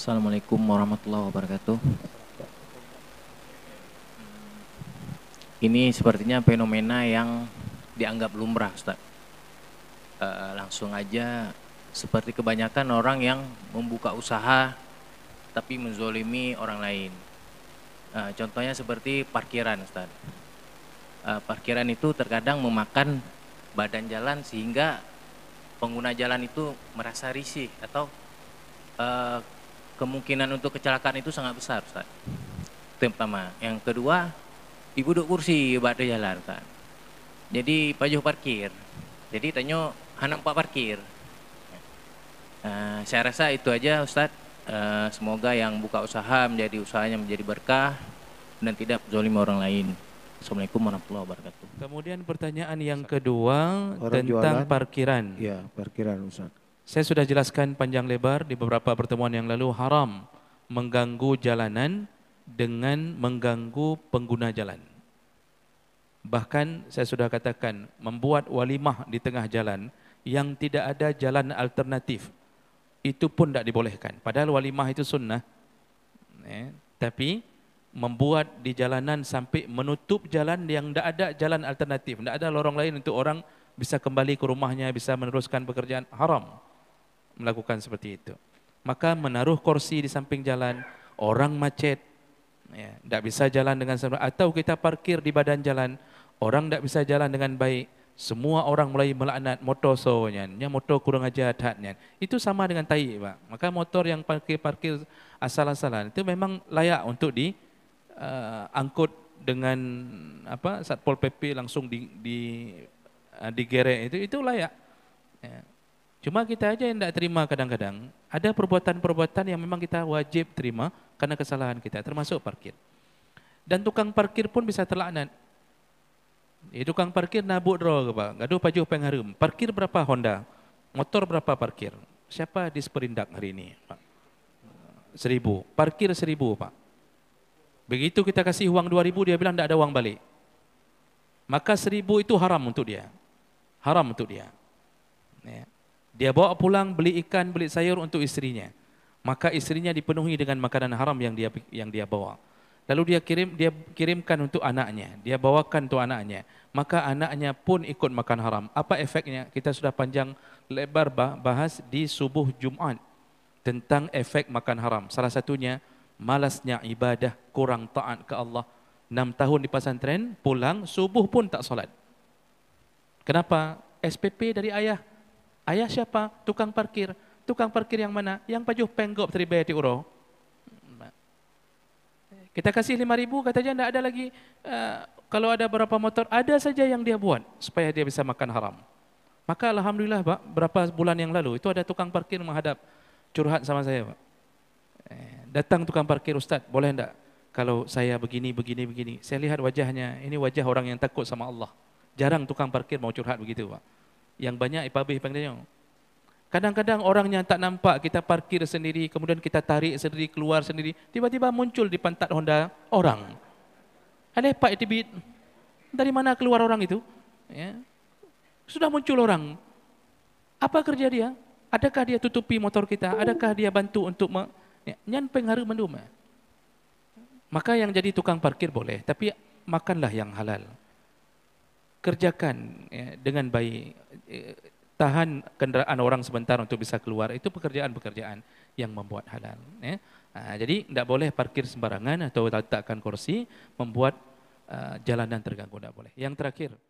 Assalamualaikum warahmatullahi wabarakatuh. Hmm. Ini sepertinya fenomena yang dianggap lumrah, Ustaz. E, langsung aja seperti kebanyakan orang yang membuka usaha tapi menzolimi orang lain. E, contohnya seperti parkiran, Ustaz. E, parkiran itu terkadang memakan badan jalan sehingga pengguna jalan itu merasa risih atau kemungkinan untuk kecelakaan itu sangat besar Ustaz. Itu yang pertama. Yang kedua, ibu duduk kursi pada jalan Ustaz. Jadi pajuh parkir. Jadi tanya anak pak parkir. Uh, saya rasa itu aja Ustaz. Uh, semoga yang buka usaha menjadi usahanya menjadi berkah dan tidak zolim orang lain. Assalamualaikum warahmatullahi wabarakatuh. Kemudian pertanyaan yang kedua Orang tentang jualan, parkiran. Ya, parkiran Ustaz. Saya sudah jelaskan panjang lebar di beberapa pertemuan yang lalu haram mengganggu jalanan dengan mengganggu pengguna jalan. Bahkan saya sudah katakan membuat walimah di tengah jalan yang tidak ada jalan alternatif itu pun tidak dibolehkan. Padahal walimah itu sunnah. Eh, tapi membuat di jalanan sampai menutup jalan yang tidak ada jalan alternatif, tidak ada lorong lain untuk orang bisa kembali ke rumahnya, bisa meneruskan pekerjaan haram melakukan seperti itu. Maka menaruh kursi di samping jalan, orang macet, ya, tak bisa jalan dengan sempurna. Atau kita parkir di badan jalan, orang tak bisa jalan dengan baik. Semua orang mulai melaknat motor soalnya, ya, motor kurang aja hatnya. Itu sama dengan tai, pak. Maka motor yang parkir-parkir asal-asalan itu memang layak untuk di uh, angkut dengan apa satpol pp langsung di di uh, digerek itu itu layak. Ya. Cuma kita aja yang tidak terima kadang-kadang. Ada perbuatan-perbuatan yang memang kita wajib terima karena kesalahan kita, termasuk parkir. Dan tukang parkir pun bisa terlaknat. Ya, tukang parkir nabuk draw ke Pak? Gaduh pajuh pengharum. Parkir berapa Honda? Motor berapa parkir? Siapa disperindak hari ini Pak? Seribu. Parkir seribu Pak. Begitu kita kasih uang dua ribu, dia bilang tidak ada uang balik. Maka seribu itu haram untuk dia. Haram untuk dia. Dia bawa pulang beli ikan, beli sayur untuk istrinya. Maka istrinya dipenuhi dengan makanan haram yang dia yang dia bawa. Lalu dia kirim dia kirimkan untuk anaknya. Dia bawakan untuk anaknya. Maka anaknya pun ikut makan haram. Apa efeknya? Kita sudah panjang lebar bahas di subuh Jumaat tentang efek makan haram. Salah satunya malasnya ibadah, kurang taat ke Allah. 6 tahun di pesantren, pulang subuh pun tak solat. Kenapa? SPP dari ayah Ayah siapa? Tukang parkir. Tukang parkir yang mana? Yang pajuh penggop tadi di Uro. Kita kasih lima ribu, katanya tidak ada lagi. E, kalau ada beberapa motor, ada saja yang dia buat supaya dia bisa makan haram. Maka Alhamdulillah, Pak, berapa bulan yang lalu, itu ada tukang parkir menghadap curhat sama saya, Pak. Eh, datang tukang parkir, Ustaz, boleh tidak? Kalau saya begini, begini, begini. Saya lihat wajahnya, ini wajah orang yang takut sama Allah. Jarang tukang parkir mau curhat begitu, Pak yang banyak ipabih panggilnya. Kadang-kadang orang yang tak nampak kita parkir sendiri, kemudian kita tarik sendiri, keluar sendiri, tiba-tiba muncul di pantat Honda orang. Alah Pak Etibit, dari mana keluar orang itu? Ya. Sudah muncul orang. Apa kerja dia? Adakah dia tutupi motor kita? Adakah dia bantu untuk me- ya. nyan pengaruh mendum? Eh? Maka yang jadi tukang parkir boleh, tapi makanlah yang halal kerjakan ya, dengan baik. Ya, tahan kendaraan orang sebentar untuk bisa keluar. Itu pekerjaan-pekerjaan yang membuat halal. Ya. Ha, jadi tidak boleh parkir sembarangan atau letakkan kursi membuat uh, jalanan terganggu. Tidak boleh. Yang terakhir.